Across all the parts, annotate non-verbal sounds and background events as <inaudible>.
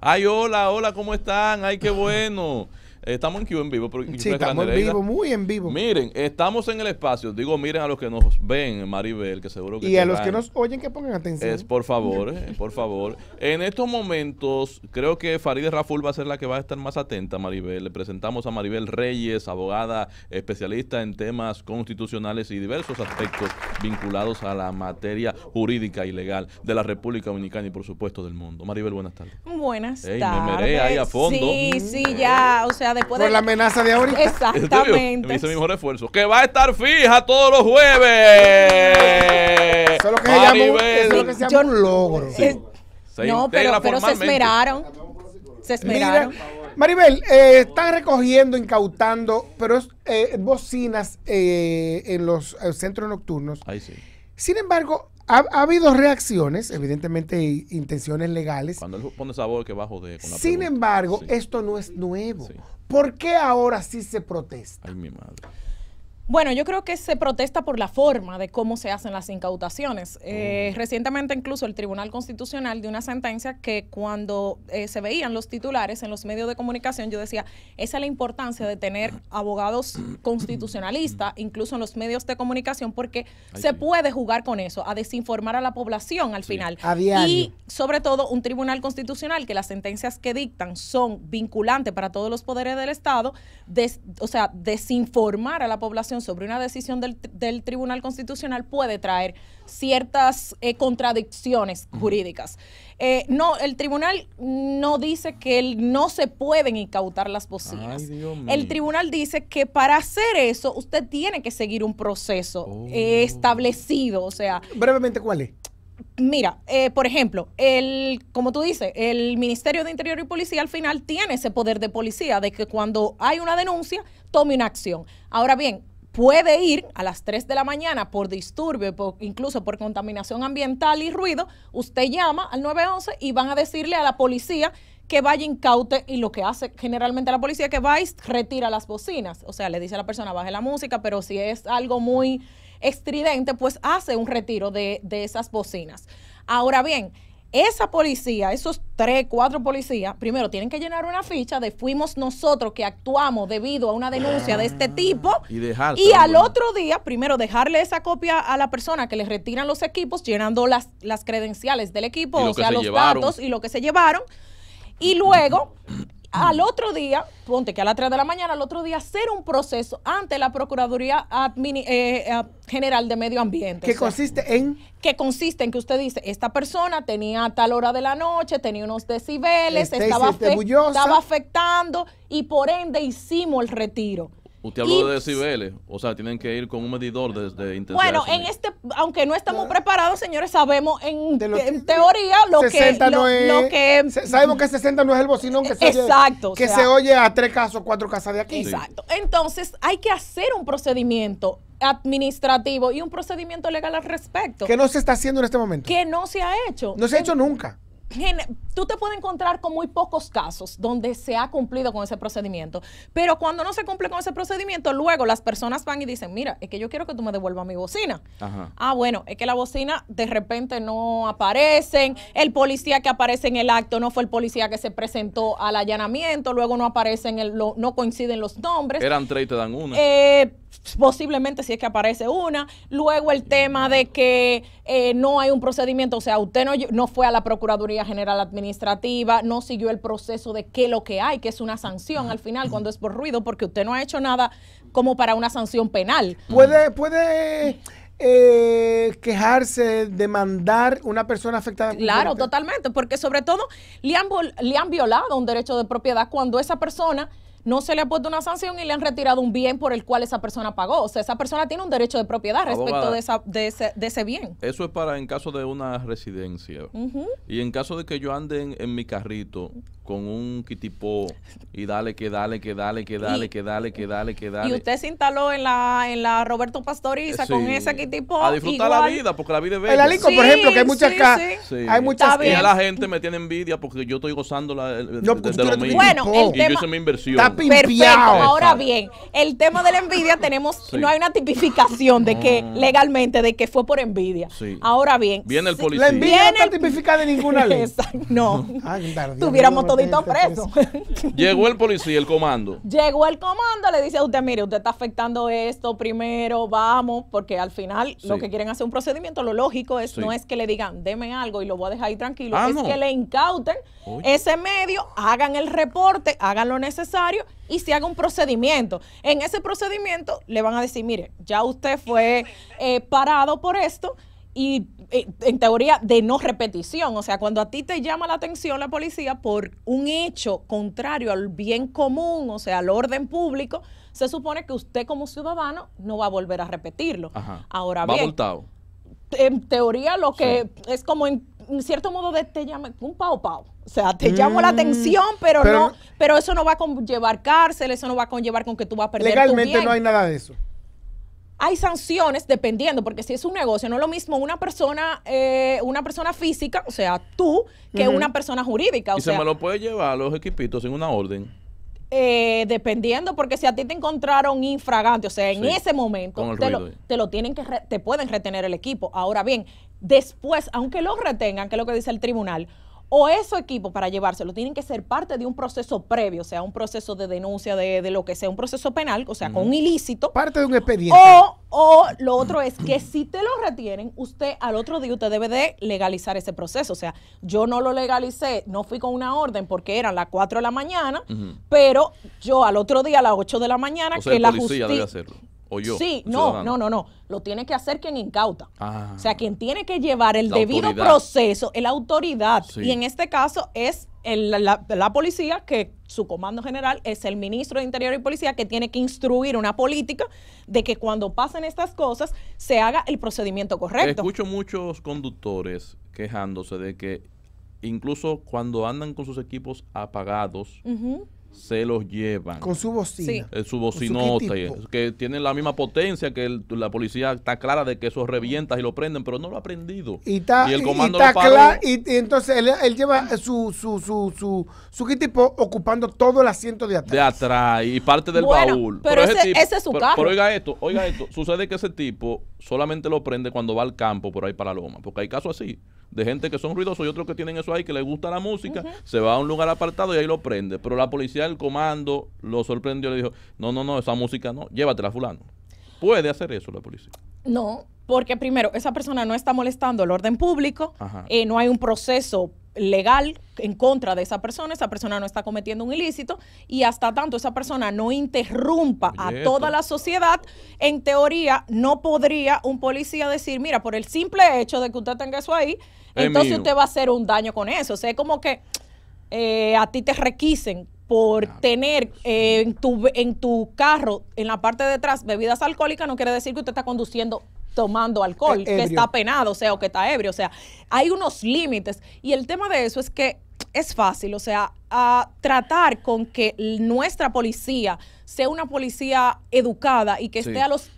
Ay, hola, hola, ¿cómo están? Ay, qué bueno. Eh, estamos en Q en vivo. Pero estamos en vivo, muy en vivo. Miren, estamos en el espacio. Digo, miren a los que nos ven, Maribel, que seguro que... Y a los que nos oyen que pongan atención. Es, por favor, eh, por favor. En estos momentos, creo que Farideh Raful va a ser la que va a estar más atenta, Maribel. Le presentamos a Maribel Reyes, abogada especialista en temas constitucionales y diversos aspectos vinculados a la materia jurídica y legal de la República Dominicana y, por supuesto, del mundo. Maribel, buenas tardes. Buenas tardes. Me ahí a fondo. Sí, sí, mm. ya, o sea, por la amenaza de ahorita. <laughs> Exactamente. Me hice mi mejor esfuerzo. Que va a estar fija todos los jueves. Eso es lo que se llama, un, que logro. no, pero, se esperaron Se eh, esperaron Maribel, eh, están recogiendo, incautando, pero eh, bocinas en los centros nocturnos. sí. Sin embargo, ha, habido reacciones, evidentemente intenciones legales. Cuando él pone sabor que bajo de. Sin embargo, esto no es nuevo. ¿Por qué ahora sí se protesta? Ay, mi madre. Bueno, yo creo que se protesta por la forma de cómo se hacen las incautaciones. Oh. Eh, recientemente incluso el Tribunal Constitucional dio una sentencia que cuando eh, se veían los titulares en los medios de comunicación, yo decía, esa es la importancia de tener abogados <coughs> constitucionalistas, incluso en los medios de comunicación, porque se puede jugar con eso, a desinformar a la población al final. y sobre todo un Tribunal Constitucional que las sentencias que dictan son vinculantes para todos los poderes del Estado, o sea, desinformar a la población sobre una decisión del, Tribunal Constitucional puede traer ciertas eh, contradicciones jurídicas. Eh, no, el tribunal no dice que no se pueden incautar las bocinas. el tribunal dice que para hacer eso usted tiene que seguir un proceso eh, oh. establecido. O sea, brevemente, ¿cuál es? Mira, por ejemplo, el, como tú dices, el Ministerio de Interior y Policía al final tiene ese poder de policía de que cuando hay una denuncia tome una acción. Ahora bien, puede ir a las 3 de la mañana por disturbio, incluso por contaminación ambiental y ruido, usted llama al 911 y van a decirle a la policía que vaya incaute y lo que hace generalmente la policía que va y retira las bocinas. O sea, le dice a la persona baje la música, pero si es algo muy estridente, pues hace un retiro de, de esas bocinas. Ahora bien, esa policía, esos tres, cuatro policías, primero tienen que llenar una ficha de fuimos nosotros que actuamos debido a una denuncia de este ah, tipo. Y, y al otro día, primero dejarle esa copia a la persona que le retiran los equipos, llenando las, las credenciales del equipo, o sea, los datos y lo que se llevaron. Y luego al otro día, ponte que a las 3 de la mañana, al otro día hacer un proceso ante la Procuraduría eh, eh, General de Medio Ambiente. ¿Que consiste en? Que consiste en que usted dice, esta persona tenía tal hora de la noche, tenía unos decibeles, estaba, estaba afectando y por ende hicimos el retiro. Usted habló de decibeles, o sea, tienen que ir con un medidor de, Bueno, en este, aunque no estamos ah. preparados, señores, sabemos en, teoría lo que, sabemos que 60 no es el bocinón que se exacto, oye, que se oye a tres casas cuatro casas de aquí. Exacto. Entonces, hay que hacer un procedimiento administrativo y un procedimiento legal al respecto. Que no se está haciendo en este momento. Que no se ha hecho. No se ha hecho nunca tú te puedes encontrar con muy pocos casos donde se ha cumplido con ese procedimiento. Pero cuando no se cumple con ese procedimiento, luego las personas van y dicen, mira, es que yo quiero que tú me devuelvas mi bocina. Ah, bueno, es que la bocina de repente no aparecen, el policía que aparece en el acto no fue el policía que se presentó al allanamiento, luego no aparecen, el, no coinciden los nombres. Eran tres y te dan una. Eh, posiblemente si es que aparece una. Luego el tema de que eh, no hay un procedimiento, o sea, usted no, no fue a la Procuraduría General Administrativa administrativa, no siguió el proceso de qué lo que hay, que es una sanción al final cuando es por ruido, porque usted no ha hecho nada como para una sanción penal. Puede, puede eh, quejarse, demandar una persona afectada. Claro, totalmente, porque sobre todo le le han violado un derecho de propiedad cuando esa persona no se le ha puesto una sanción y le han retirado un bien por el cual esa persona pagó. O sea, esa persona tiene un derecho de propiedad respecto de, de, ese, bien. Eso es para en caso de una residencia. Y en caso de que yo ande en mi carrito con un tipo y dale que dale que dale que dale que dale que dale que dale. Y usted se instaló en la en la Roberto Pastoriza con ese tipo a disfrutar la vida porque la vida es bella. El alico, por ejemplo, que hay muchas sí, hay muchas y a la gente me tiene envidia porque yo estoy gozando la, el, pues de, lo mismo. Bueno, y tema, yo hice mi inversión. Está Perfecto. Ahora bien, el tema de la envidia <laughs> tenemos no hay una tipificación de que legalmente de que fue por envidia. Ahora bien, viene el policía. La envidia no está tipificada en ninguna ley. <laughs> no. Ay, Tuviéramos todo <laughs> Llegó el policía, el comando. Llegó el comando, le dice a usted, mire, usted está afectando esto primero, vamos, porque al final lo que quieren hacer un procedimiento, lo lógico es, no es que le digan, deme algo y lo voy a dejar ahí tranquilo, ah, es que le incauten ese medio, hagan el reporte, hagan lo necesario y se haga un procedimiento. En ese procedimiento le van a decir, mire, ya usted fue eh, parado por esto, y eh, en teoría de no repetición. O sea, cuando a ti te llama la atención la policía por un hecho contrario al bien común, o sea, al orden público, se supone que usted como ciudadano no va a volver a repetirlo. Ahora va bien. En teoría, lo que es como en, cierto modo te llama un pao pao. O sea, te llama la mm. atención, pero, no, pero eso no va a conllevar cárcel, eso no va a conllevar con que tú vas a perder. Legalmente no hay nada de eso hay sanciones dependiendo, porque si es un negocio, no es lo mismo una persona, eh, una persona física, o sea, tú, que una persona jurídica. y se me lo puede llevar a los equipitos en una orden. Eh, dependiendo, porque si a ti te encontraron infragante, o sea, en ese momento te lo, tienen que te pueden retener el equipo. Ahora bien, después, aunque lo retengan, que es lo que dice el tribunal, o esos equipos para llevárselo tienen que ser parte de un proceso previo, o sea, un proceso de denuncia de, de lo que sea, un proceso penal, o sea, con un ilícito. Parte de un expediente. O, o lo otro es que si te lo retienen, usted al otro día usted debe de legalizar ese proceso. O sea, yo no lo legalicé, no fui con una orden porque eran las 4 de la mañana, pero yo al otro día a las 8 de la mañana, que la justicia... debe hacerlo Sí, no, no, no, no. Lo tiene que hacer quien incauta. o sea, ah. quien tiene que llevar el debido proceso, es la autoridad. Y en este caso es la, policía, que su comando general es el ministro de Interior y Policía, que tiene que instruir una política de que cuando pasen estas cosas se haga el procedimiento correcto. Escucho muchos conductores quejándose de que incluso cuando andan con sus equipos apagados, se los llevan. Con su bocina. Eh, su bocinote, que tienen la misma potencia que la policía está clara de que eso revienta y lo prenden, pero no lo ha prendido. Y, y el comando lo y, entonces él, lleva su, su, su, su, su tipo ocupando todo el asiento de atrás. De atrás y parte del baúl. Pero, ese, es su carro. Pero oiga esto, oiga esto, sucede que ese tipo solamente lo prende cuando va al campo por ahí para la loma, porque hay casos así de gente que son ruidosos y otros que tienen eso ahí, que les gusta la música, se va a un lugar apartado y ahí lo prende. Pero la policía del comando lo sorprendió y le dijo, no, no, no, esa música no, llévatela fulano. ¿Puede hacer eso la policía? No, porque primero, esa persona no está molestando el orden público, y eh, no hay un proceso legal en contra de esa persona, esa persona no está cometiendo un ilícito y hasta tanto esa persona no interrumpa a toda la sociedad, en teoría no podría un policía decir, mira, por el simple hecho de que usted tenga eso ahí, entonces usted va a hacer un daño con eso. O sea, es como que eh, a ti te requisen por tener eh, en, tu, en tu carro, en la parte de atrás, bebidas alcohólicas, no quiere decir que usted está conduciendo tomando alcohol, que está penado, o sea, o que está ebrio, o sea, hay unos límites. Y el tema de eso es que es fácil, o sea, tratar con que nuestra policía sea una policía educada y que esté a los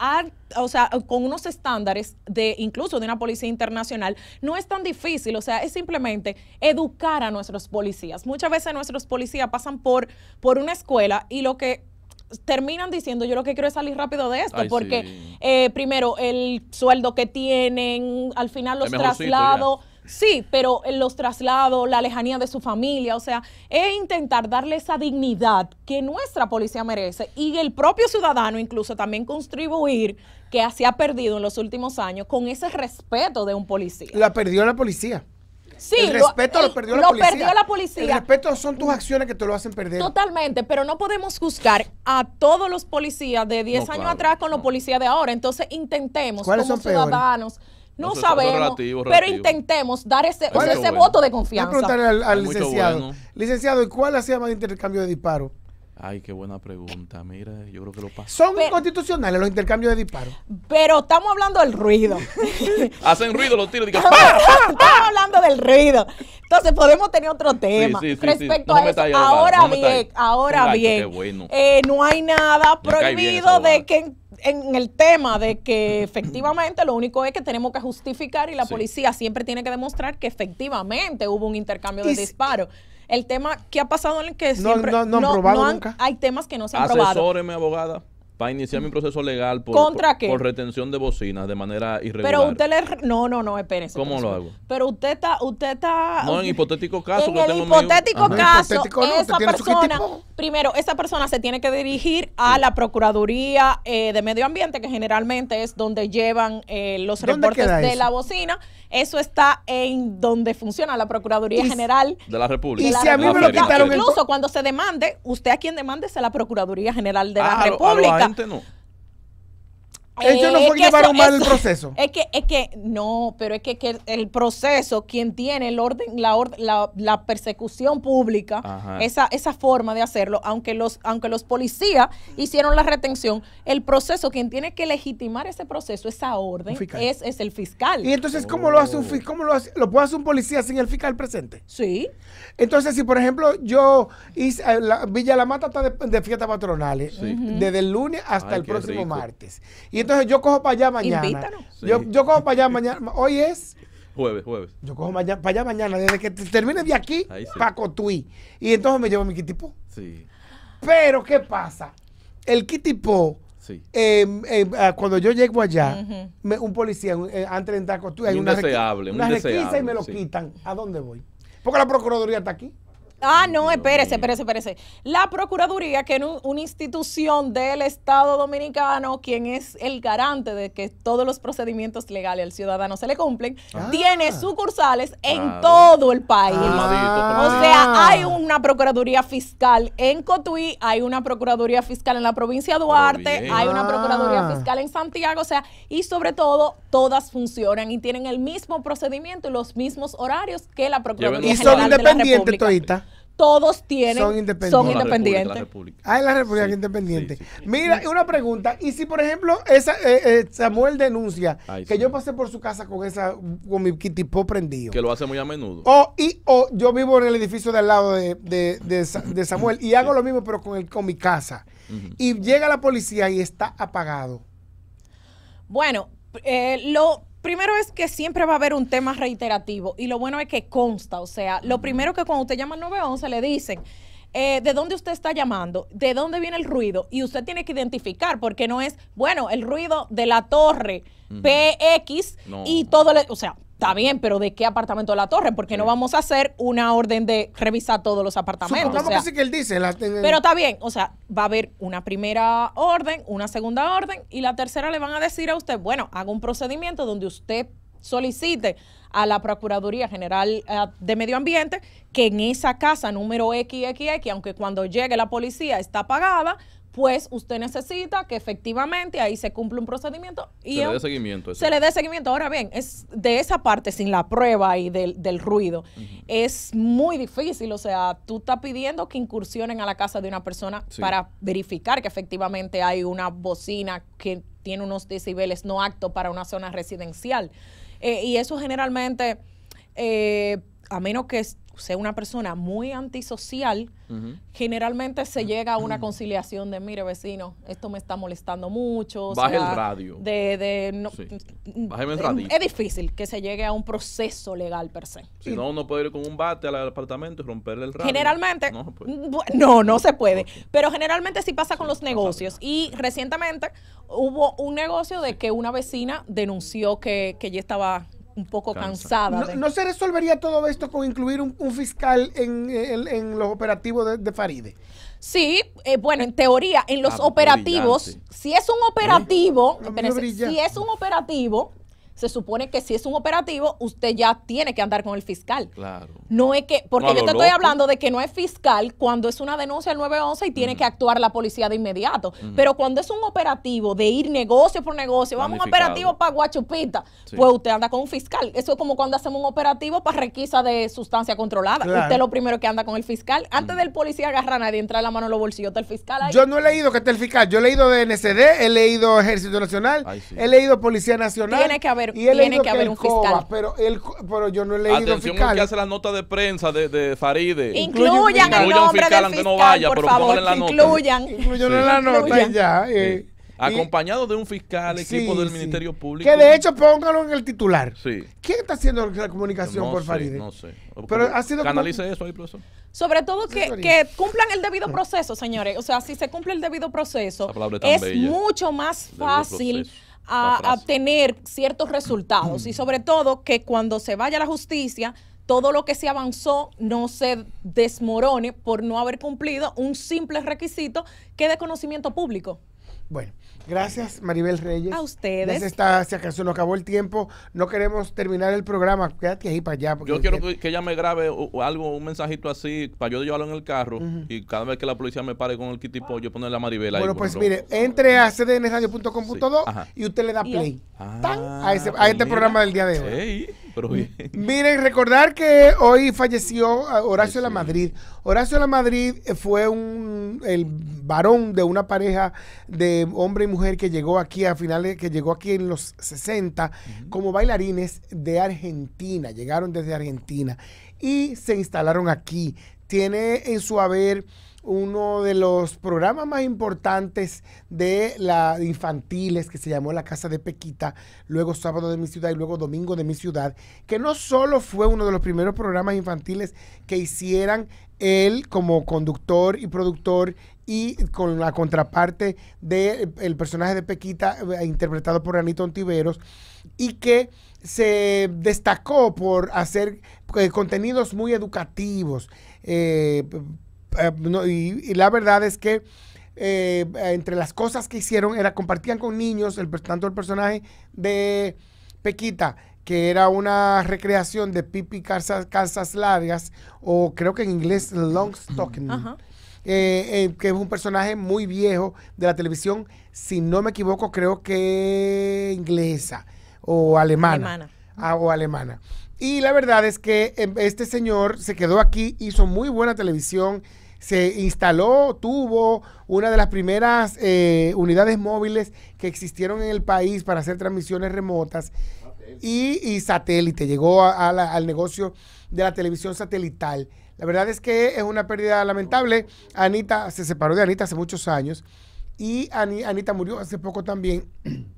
o sea, con unos estándares de incluso de una policía internacional, no es tan difícil, o sea, es simplemente educar a nuestros policías. Muchas veces nuestros policías pasan por, por una escuela y lo que terminan diciendo yo lo que quiero es salir rápido de esto, porque eh, primero el sueldo que tienen, al final los traslados. Sí, pero eh, los traslados, la lejanía de su familia, o sea, es intentar darle esa dignidad que nuestra policía merece y el propio ciudadano incluso también contribuir que se ha perdido en los últimos años con ese respeto de un policía. La perdió la policía. Sí, el respeto lo, perdió la policía. El respeto son tus acciones que te lo hacen perder. Totalmente, pero no podemos juzgar a todos los policías de 10 años atrás con los policías de ahora. Entonces intentemos como ciudadanos. No sabemos, pero intentemos dar ese, voto de confianza. Voy a preguntarle al, licenciado. Licenciado, ¿y cuál hacía más intercambio de disparos? Ay, qué buena pregunta. Mira, yo creo que lo pasó. Son constitucionales los intercambios de disparos. Pero estamos hablando del ruido. <laughs> Hacen ruido los tiros. <laughs> estamos hablando del ruido. Entonces podemos tener otro tema respecto a eso. Ahora bien, ahora bien. Eh, no hay nada prohibido de que en, el tema de que efectivamente lo único es que tenemos que justificar y la policía siempre tiene que demostrar que efectivamente hubo un intercambio de disparos. El tema que ha pasado en el que siempre... No, no, no han probado nunca. Hay temas que no se han probado. Asesóreme, abogada para iniciar mi mm. proceso legal por, retención de bocinas de manera irregular. Pero usted le... No, no, no, espérense. ¿Cómo lo hago? Pero usted está... Usted está no, en hipotético caso. En el hipotético caso, esa persona... Primero, esa persona se tiene que dirigir a la Procuraduría eh, de Medio Ambiente, que generalmente es donde llevan eh, los reportes de la bocina. Eso está en donde funciona la Procuraduría General de la República. Y si a mí me lo quitaron Incluso cuando se demande, usted a quien demande es a la Procuraduría General de la ah, República. não tem não. Ellos no fue que llevaron mal el proceso. Es que, que, no, pero es que, el proceso, quien tiene el orden, la, la, persecución pública, esa, forma de hacerlo, aunque los, aunque los policías hicieron la retención, el proceso, quien tiene que legitimar ese proceso, esa orden, es, el fiscal. Y entonces, ¿cómo lo hace un ¿Cómo lo, hace, lo puede hacer un policía sin el fiscal presente? Sí. Entonces, si por ejemplo yo hice, eh, Villa La Mata está de, fiestas patronales, desde el lunes hasta el próximo martes. Y entonces, entonces yo cojo para allá mañana. Yo, cojo para allá mañana. Hoy es Jueves, jueves. Yo cojo para allá mañana, desde que termine de aquí, paco para Cotuí. Y entonces me llevo mi kitipo. Sí. Pero, ¿qué pasa? El kitipo, sí. Em, em, ah, cuando yo llego allá, un policía, eh, antes de entrar a Cotuí, hay una, una requisa y me lo quitan. ¿A dónde voy? Porque la Procuraduría está aquí. Ah, no, espérese, espérese, espérese. La Procuraduría, que es una institución del Estado Dominicano, quien es el garante de que todos los procedimientos legales al ciudadano se le cumplen, ah. tiene sucursales en todo el país. Ah, o sea, hay una Procuraduría Fiscal en Cotuí, hay una Procuraduría Fiscal en la provincia de Duarte, hay una Procuraduría ah. Fiscal en Santiago, o sea, y sobre todo, todas funcionan y tienen el mismo procedimiento y los mismos horarios que la Procuraduría General Y son independientes, de todos tienen son independientes. Son Ah, en la República independiente. Mira, una pregunta, y si por ejemplo esa, eh, eh, Samuel denuncia que yo pasé por su casa con esa con mi tipo prendido. Que lo hace muy a menudo. O y yo vivo en el edificio de al lado de, Samuel y hago lo mismo pero con el con mi casa. Y llega la policía y está apagado. Bueno, eh, lo Primero es que siempre va a haber un tema reiterativo y lo bueno es que consta, o sea, lo primero que cuando usted llama al 911 le dicen, eh, de dónde usted está llamando, de dónde viene el ruido, y usted tiene que identificar, porque no es, bueno, el ruido de la torre PX y todo, le, o sea, Está bien, pero ¿de qué apartamento de la torre? Porque no vamos a hacer una orden de revisar todos los apartamentos. Supongamos que que él dice. pero está bien, o sea, va a haber una primera orden, una segunda orden y la tercera le van a decir a usted, bueno, haga un procedimiento donde usted solicite a la Procuraduría General eh, de Medio Ambiente que en esa casa número XXX, aunque cuando llegue la policía está pagada, pues usted necesita que efectivamente ahí se cumpla un procedimiento y se le dé seguimiento. Se le dé seguimiento. Ahora bien, es de esa parte sin la prueba y del, ruido. Es muy difícil, o sea, tú estás pidiendo que incursionen a la casa de una persona para verificar que efectivamente hay una bocina que tiene unos decibeles no acto para una zona residencial. Eh, y eso generalmente... Eh, a menos que sea una persona muy antisocial, generalmente se llega a una conciliación de, mire vecino, esto me está molestando mucho. Baja el radio. De, de mm, el radio. Es difícil que se llegue a un proceso legal per se. Si no, uno puede ir con un bate al apartamento y romperle el radio. Generalmente, no, pues. mm, no, se puede. Pero generalmente sí pasa con los negocios. Y recientemente hubo un negocio de que una vecina denunció que, que ya estaba un poco cansada. No, se resolvería todo esto con incluir un, fiscal en, los operativos de, Faride? Sí, eh, bueno, en teoría, en los ah, operativos, si es un operativo, si es un operativo se supone que si es un operativo, usted ya tiene que andar con el fiscal. Claro. No es que, porque yo te estoy hablando de que no es fiscal cuando es una denuncia al 911 y tiene mm. que actuar la policía de inmediato. Mm. Pero cuando es un operativo de ir negocio por negocio, vamos a un operativo para Guachupita, pues usted anda con un fiscal. Eso es como cuando hacemos un operativo para requisa de sustancia controlada. Usted lo primero que anda con el fiscal. Antes mm. del policía agarrar a nadie, entrar la mano en los bolsillos del fiscal. Yo no he leído que esté el fiscal. Yo he leído de NCD, he leído Ejército Nacional, he leído Policía Nacional. Tiene que haber tiene que, haber un fiscal. pero, el, pero yo no he leído Atención fiscal. que hace la nota de prensa de, de Faride. Incluyan el nombre del fiscal, no por favor, la Incluyan. Incluyan en la nota ya. Eh. Acompañado de un fiscal, equipo del Ministerio Público. Que de hecho póngalo en el titular. Sí. ¿Quién está haciendo la comunicación por Farideh Faride? No sé. Pero ha Canalice eso ahí, profesor. Sobre todo que, cumplan el debido proceso, señores. O sea, si se cumple el debido proceso, es mucho más fácil a obtener ciertos resultados y sobre todo que cuando se vaya a la justicia todo lo que se avanzó no se desmorone por no haber cumplido un simple requisito que de conocimiento público. Bueno, gracias Maribel Reyes. A ustedes. Ya se está, nos acabó el tiempo, no queremos terminar el programa. Quédate ahí para allá. Yo quiero que, ella me grabe algo, un mensajito así, para yo llevarlo en el carro. Y cada vez que la policía me pare con el kitipo, yo ponerle a Maribel ahí. Bueno, pues mire, entre a cdnradio.com.do y usted le da play. Ah, a, pues este programa del día de hoy. Sí. Mm. Miren, recordar que hoy falleció ah, Horacio La Madrid. Horacio La Madrid fue un, el varón de una pareja de hombre y mujer que llegó aquí a finales, que llegó aquí en los 60 como bailarines de Argentina. Llegaron desde Argentina y se instalaron aquí. Tiene en su haber uno de los programas más importantes de la infantiles que se llamó La Casa de Pequita, luego Sábado de mi ciudad y luego Domingo de mi ciudad, que no solo fue uno de los primeros programas infantiles que hicieran él como conductor y productor y con la contraparte del eh, personaje de Pequita eh, interpretado por Anito Ontiveros y que se destacó por hacer eh, contenidos muy educativos. Eh, y, la verdad es que eh, entre las cosas que hicieron era compartían con niños, el, tanto el personaje de Pequita, que era una recreación de pipi calzas, calzas largas, o creo que en inglés long eh, que es un personaje muy viejo de la televisión, si no me equivoco, creo que inglesa o alemana. Ah, o alemana. Y la verdad es que em, este señor se quedó aquí, hizo muy buena televisión, se instaló, tuvo una de las primeras eh, unidades móviles que existieron en el país para hacer transmisiones remotas y, satélite, llegó al negocio de la televisión satelital. La verdad es que es una pérdida lamentable. Anita se separó de Anita hace muchos años y Anita murió hace poco también, <clears throat>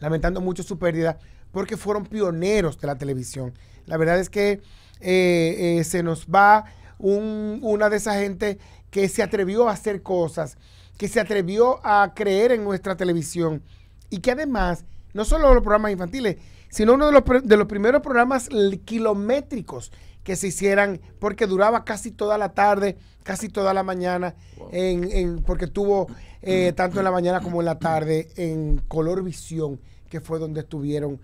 lamentando mucho su pérdida porque fueron pioneros de la televisión. La verdad es que eh, eh, se nos va una de esas gente que se atrevió a hacer cosas, que se atrevió a creer en nuestra televisión y que además, no solo los programas infantiles, sino uno de los, de los primeros programas kilométricos que se hicieran, porque duraba casi toda la tarde, casi toda la mañana, porque tuvo eh, tanto en la mañana como en la tarde en Color Visión, que fue donde estuvieron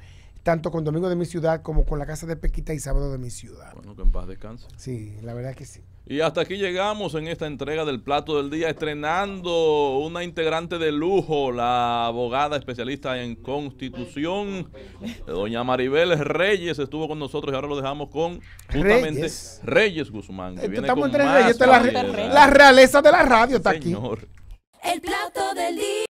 tanto con Domingo de mi ciudad como con la Casa de Pequita y Sábado de mi ciudad. Bueno, que en paz descanse. Sí, la verdad que sí. Y hasta aquí llegamos en esta entrega del plato del día, estrenando una integrante de lujo, la abogada especialista en constitución, doña Maribel Reyes, estuvo con nosotros y ahora lo dejamos con justamente Reyes, Guzmán. estamos entre la, realeza de la radio está aquí. El plato del día.